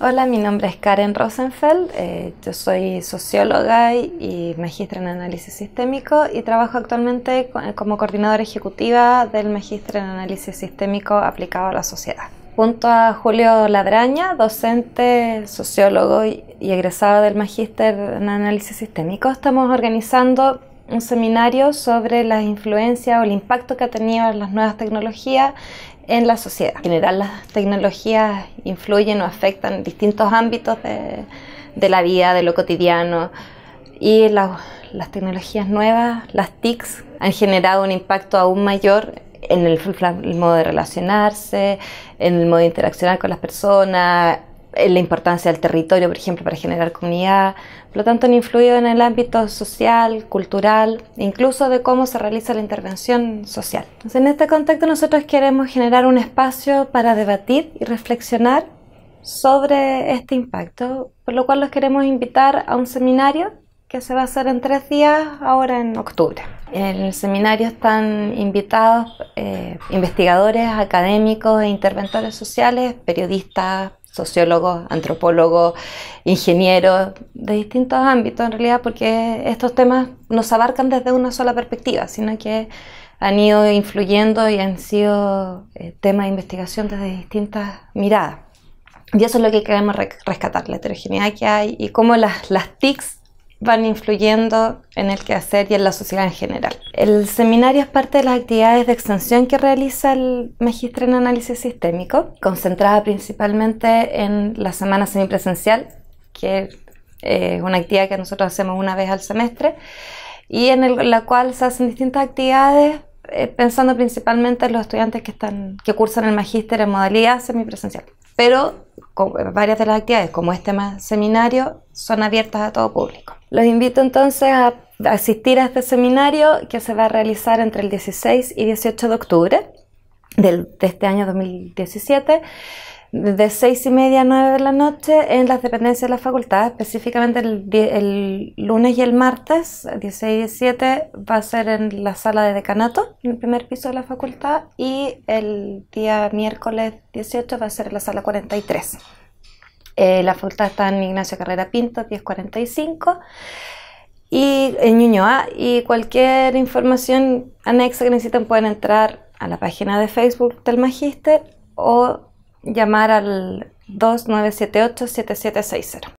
Hola, mi nombre es Karen Rosenfeld, eh, yo soy socióloga y, magistra en análisis sistémico y trabajo actualmente como coordinadora ejecutiva del magistra en análisis sistémico aplicado a la sociedad. Junto a Julio Ladraña, docente, sociólogo y, egresado del magíster en análisis sistémico, estamos organizando un seminario sobre la influencia o el impacto que ha tenido las nuevas tecnologías en la sociedad. En general, las tecnologías influyen o afectan distintos ámbitos de, la vida, de lo cotidiano. Y las tecnologías nuevas, las TICs, han generado un impacto aún mayor en el, el modo de relacionarse, en el modo de interaccionar con las personas, eh, la importancia del territorio, por ejemplo, para generar comunidad, por lo tanto han influido en el ámbito social, cultural, incluso de cómo se realiza la intervención social. Entonces, en este contexto nosotros queremos generar un espacio para debatir y reflexionar sobre este impacto, por lo cual los queremos invitar a un seminario que se va a hacer en tres días, ahora en octubre. En el seminario están invitados eh, investigadores, académicos e interventores sociales, periodistas, sociólogos, antropólogos, ingenieros, de distintos ámbitos en realidad, porque estos temas nos abarcan desde una sola perspectiva, sino que han ido influyendo y han sido eh, temas de investigación desde distintas miradas. Y eso es lo que queremos rescatar, la heterogeneidad que hay y cómo las, las TICs van influyendo en el quehacer y en la sociedad en general. El seminario es parte de las actividades de extensión que realiza el Magíster en Análisis Sistémico, concentrada principalmente en la semana semipresencial, que eh, es una actividad que nosotros hacemos una vez al semestre, y en la cual se hacen distintas actividades eh, pensando principalmente en los estudiantes que, están, que cursan el magíster en modalidad semipresencial pero varias de las actividades, como este seminario, son abiertas a todo público. Los invito entonces a asistir a este seminario que se va a realizar entre el 16 y 18 de octubre de este año 2017 de 6 y media a 9 de la noche en las dependencias de la facultad, específicamente el, lunes y el martes, 16 y 17, va a ser en la sala de decanato, en el primer piso de la facultad, y el día miércoles 18 va a ser en la sala 43. Eh, la facultad está en Ignacio Carrera Pinto, 1045 y en Ñuñoa y cualquier información anexa que necesiten pueden entrar a la página de Facebook del Magister o llamar al 2978-7760.